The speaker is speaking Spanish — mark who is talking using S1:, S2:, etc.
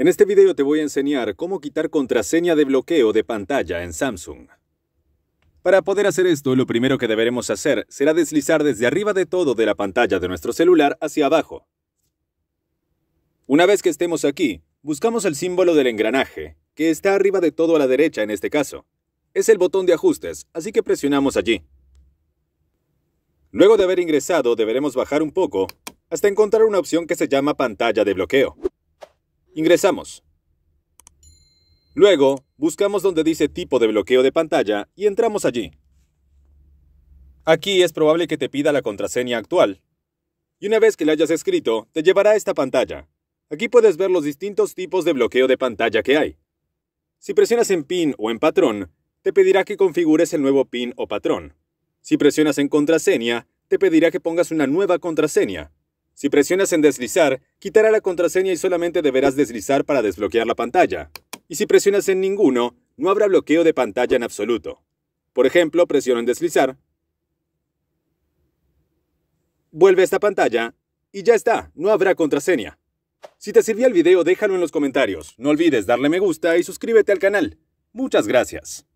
S1: En este video te voy a enseñar cómo quitar contraseña de bloqueo de pantalla en Samsung. Para poder hacer esto, lo primero que deberemos hacer será deslizar desde arriba de todo de la pantalla de nuestro celular hacia abajo. Una vez que estemos aquí, buscamos el símbolo del engranaje, que está arriba de todo a la derecha en este caso. Es el botón de ajustes, así que presionamos allí. Luego de haber ingresado, deberemos bajar un poco hasta encontrar una opción que se llama pantalla de bloqueo. Ingresamos. Luego, buscamos donde dice tipo de bloqueo de pantalla y entramos allí. Aquí es probable que te pida la contraseña actual. Y una vez que la hayas escrito, te llevará a esta pantalla. Aquí puedes ver los distintos tipos de bloqueo de pantalla que hay. Si presionas en PIN o en patrón, te pedirá que configures el nuevo PIN o patrón. Si presionas en contraseña, te pedirá que pongas una nueva contraseña. Si presionas en deslizar, quitará la contraseña y solamente deberás deslizar para desbloquear la pantalla. Y si presionas en ninguno, no habrá bloqueo de pantalla en absoluto. Por ejemplo, presiono en deslizar. Vuelve a esta pantalla y ya está, no habrá contraseña. Si te sirvió el video, déjalo en los comentarios. No olvides darle me gusta y suscríbete al canal. Muchas gracias.